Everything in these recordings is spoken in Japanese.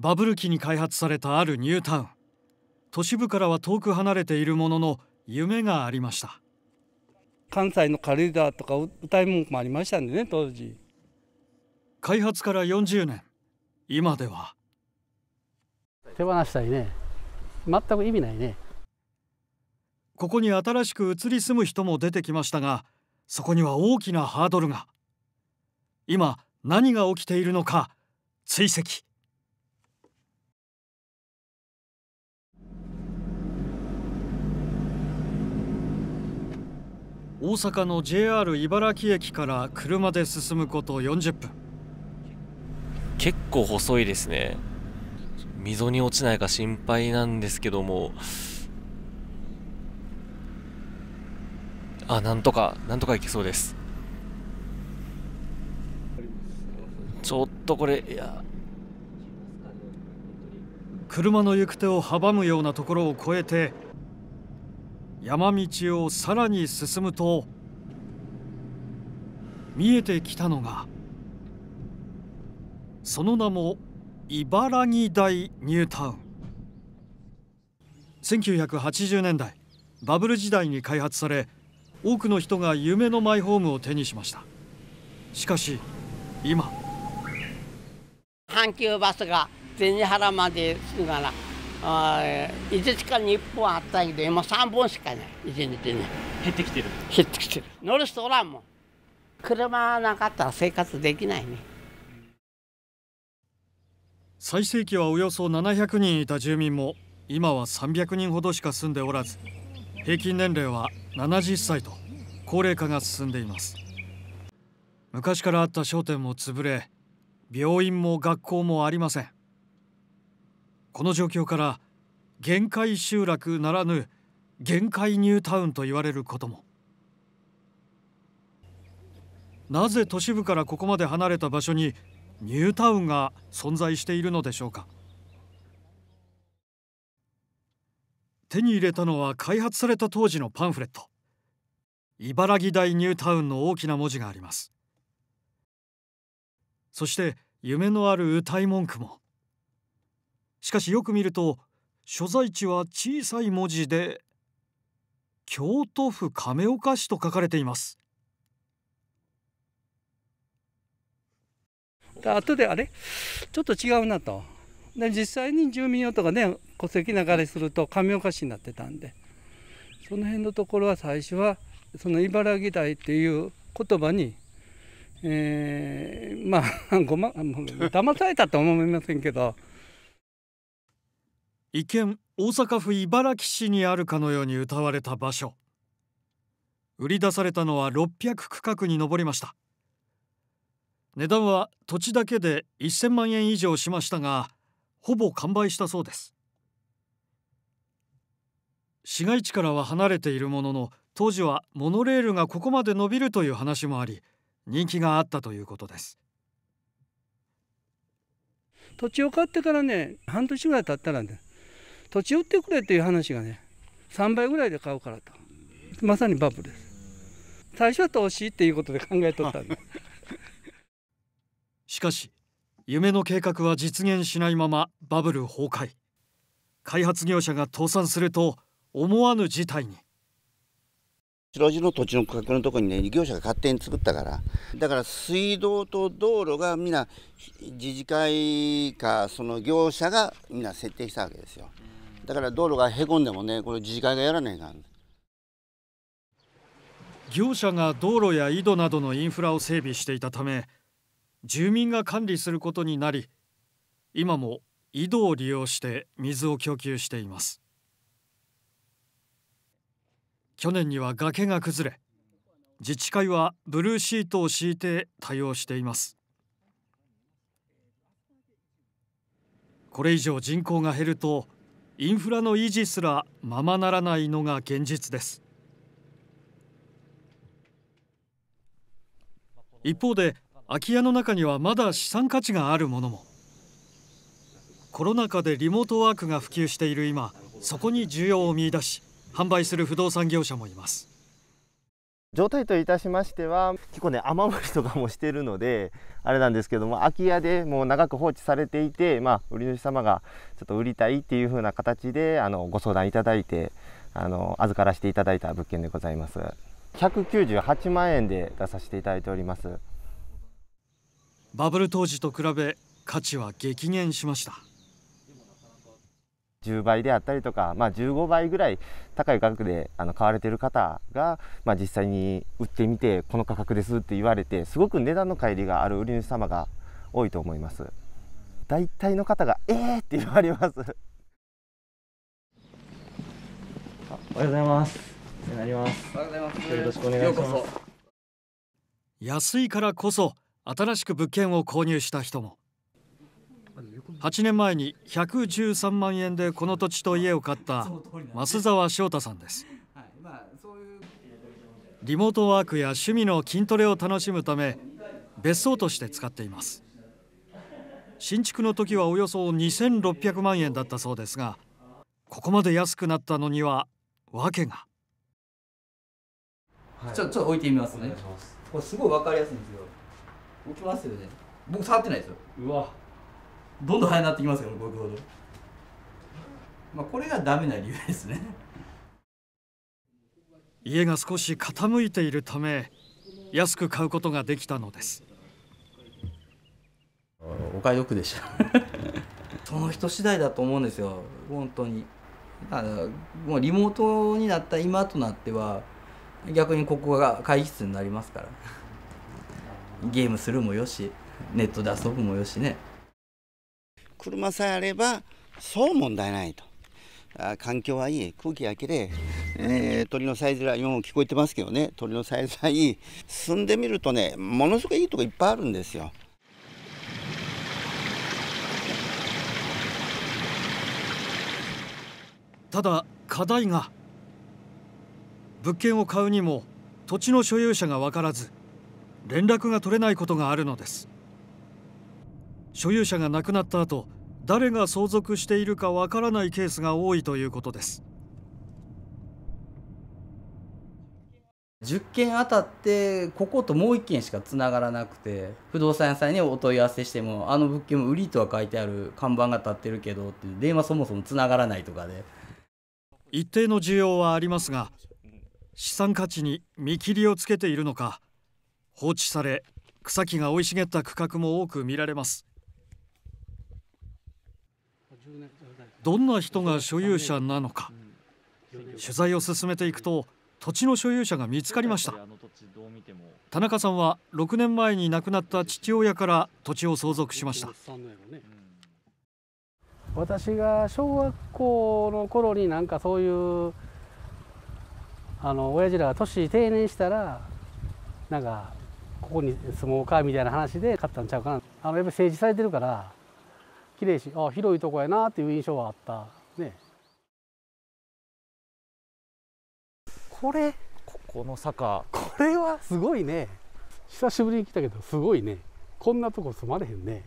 バブル期に開発されたあるニュータウン都市部からは遠く離れているものの夢がありました関西の軽井沢とか歌い文句もありましたんでね当時開発から40年今では手放したいね全く意味ないねここに新しく移り住む人も出てきましたがそこには大きなハードルが今何が起きているのか追跡大阪の JR 茨城駅から車で進むこと40分結構細いですね溝に落ちないか心配なんですけどもあなんとかなんとかいけそうですちょっとこれいや車の行く手を阻むようなところを越えて山道をさらに進むと見えてきたのがその名も茨城大ニュータウン1980年代バブル時代に開発され多くの人が夢のマイホームを手にしましたしかし今阪急バスが銭原まですぐなあ1時間に1本あったけど今3本しかない1日に減ってきてる減ってきてる乗る人おらんもん車なかったら生活できないね最盛期はおよそ700人いた住民も今は300人ほどしか住んでおらず平均年齢は70歳と高齢化が進んでいます昔からあった商店も潰れ病院も学校もありませんこの状況から限界集落ならぬ限界ニュータウンと言われることもなぜ都市部からここまで離れた場所にニュータウンが存在しているのでしょうか手に入れたのは開発された当時のパンフレット茨城大ニュータウンの大きな文字がありますそして夢のある歌い文句もしかしよく見ると所在地は小さい文字で「京都府亀岡市」と書かれています。後であれちょっと違うなとで実際に住民用とかね戸籍流れすると亀岡市になってたんでその辺のところは最初はその茨城台っていう言葉に、えー、まあごま騙されたとは思いませんけど。一見大阪府茨木市にあるかのように歌われた場所売り出されたのは600区画に上りました値段は土地だけで1000万円以上しましたがほぼ完売したそうです市街地からは離れているものの当時はモノレールがここまで伸びるという話もあり人気があったということです土地を買ってからね半年ぐらい経ったらね土地売ってくれっていう話がね3倍ぐらいで買うからとまさにバブルです最初は投資っていうことで考えとったんで しかし夢の計画は実現しないままバブル崩壊開発業者が倒産すると思わぬ事態に白地の土地の区画のところにね業者が勝手に作ったからだから水道と道路が皆自治会かその業者が皆設定したわけですよ。だから道路がへこんでもねこれ自治会がやらないかん業者が道路や井戸などのインフラを整備していたため住民が管理することになり今も井戸を利用して水を供給しています去年には崖が崩れ自治会はブルーシートを敷いて対応していますこれ以上人口が減るとインフラの維持すらままならないのが現実です一方で空き家の中にはまだ資産価値があるものもコロナ禍でリモートワークが普及している今そこに需要を見出し販売する不動産業者もいます状態といたしましては結構ね雨漏りとかもしてるのであれなんですけども空き家でもう長く放置されていてまあ売り主様がちょっと売りたいっていう風な形であのご相談いただいてあの預からせていただいた物件でございます198万円で出させていただいておりますバブル当時と比べ価値は激減しました10倍であったりとか、まあ、15倍ぐらい高い価格であの買われてる方が、まあ、実際に売ってみてこの価格ですって言われてすごく値段の乖離がある売り主様が多いと思います大体の方が「えー!」って言われますおはようございますおはようございますよろしくお願いします安いからこそ新しく物件を購入した人も8年前に113万円でこの土地と家を買った増沢翔太さんですリモートワークや趣味の筋トレを楽しむため別荘として使っています新築の時はおよそ2600万円だったそうですがここまで安くなったのには訳が、はい、ちょっと置いてみますねこれすごいわかりやすいんですよ置きますよね僕触ってないですようわどんどん速くなってきますからこういうまあ、これがダメな理由ですね家が少し傾いているため安く買うことができたのですお買い得でした その人次第だと思うんですよ本当にあかもうリモートになった今となっては逆にここが会議室になりますからゲームするもよしネットで遊ぶもよしね車さえあればそう問題ないとあ環境はいい空気がきれい、えー、鳥のさえずら今も聞こえてますけどね鳥のさえずらいい進んでみるとねものすごくいいとこいっぱいあるんですよ。ただ課題が物件を買うにも土地の所有者が分からず連絡が取れないことがあるのです。所有者が亡くなった後誰が相続しているかわからないケースが多いということです10件当たってここともう1件しかつながらなくて不動産屋さんにお問い合わせしてもあの物件も売りとは書いてある看板が立ってるけどって電話そもそもつながらないとかで一定の需要はありますが資産価値に見切りをつけているのか放置され草木が生い茂った区画も多く見られますどんな人が所有者なのか取材を進めていくと土地の所有者が見つかりました田中さんは6年前に亡くなった父親から土地を相続しました私が小学校の頃になんかそういうあの親父らが年定年したらなんかここに住もうかみたいな話で買ったんちゃうかなあのやっぱり政治されてるからきれいしあ広いとこやなっていう印象はあったねこれここの坂これはすごいね久しぶりに来たけどすごいねこんなとこ住まれへんね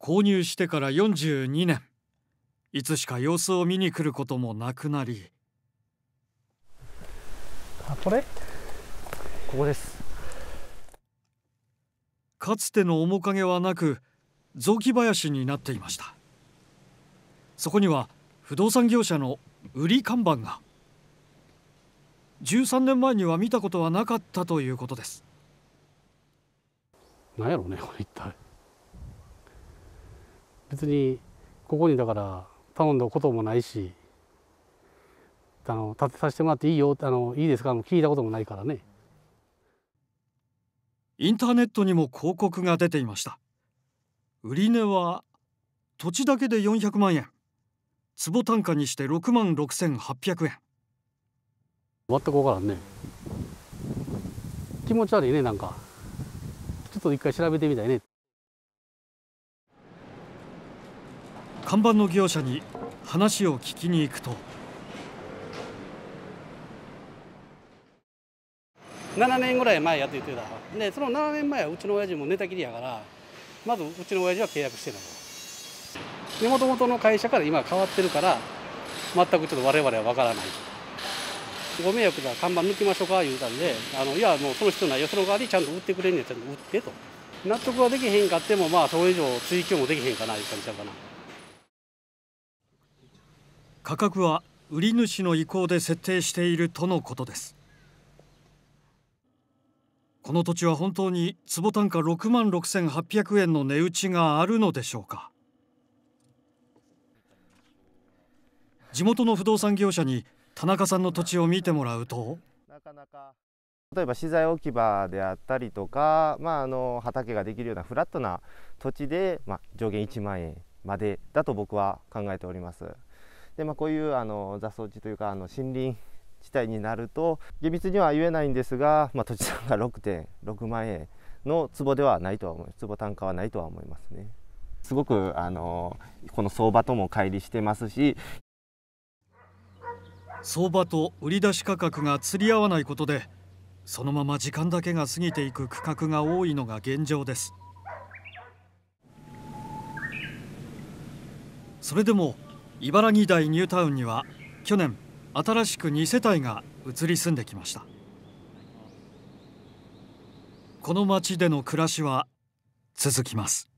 購入してから42年いつしか様子を見に来ることもなくなりあこれここですかつての面影はなく雑木林になっていましたそこには不動産業者の売り看板が13年前には見たことはなかったということです何やろうねこれ一体別にここにだから頼んだこともないしあの建てさせてもらっていいよあのいいですかも聞いたこともないからねインターネットにも広告が出ていました売り値は土地だけで400万円坪単価にして6万6800円全く分からんね気持ち悪いねなんかちょっと一回調べてみたいね看板の業者に話を聞きに行くと7年ぐらい前やって言ってたでその7年前はうちの親父も寝たきりやからまずうちの親父は契約してないでもともとの会社から今変わってるから全くちょっと我々は分からないご迷惑だ看板抜きましょうか言うたんであのいやもうその人ないよその代わりちゃんと売ってくれんねやちゃんと売ってと納得はできへんかってもまあそれ以上追求もできへんかないう感じちゃうかな価格は売り主の意向で設定しているとのことですこの土地は本当に坪単価6万6800円の値打ちがあるのでしょうか地元の不動産業者に田中さんの土地を見てもらうと例えば資材置き場であったりとか、まあ、あの畑ができるようなフラットな土地で、まあ、上限1万円までだと僕は考えております。でまあ、こういうあの雑草地というかあの森林事態になると厳密には言えないんですが、まあ、土地さ単価6.6万円の坪ではないとは思います坪単価はないとは思いますね。すごくあのこの相場とも乖離してますし相場と売り出し価格が釣り合わないことでそのまま時間だけが過ぎていく区画が多いのが現状ですそれでも茨城台ニュータウンには去年新しく2世帯が移り住んできましたこの町での暮らしは続きます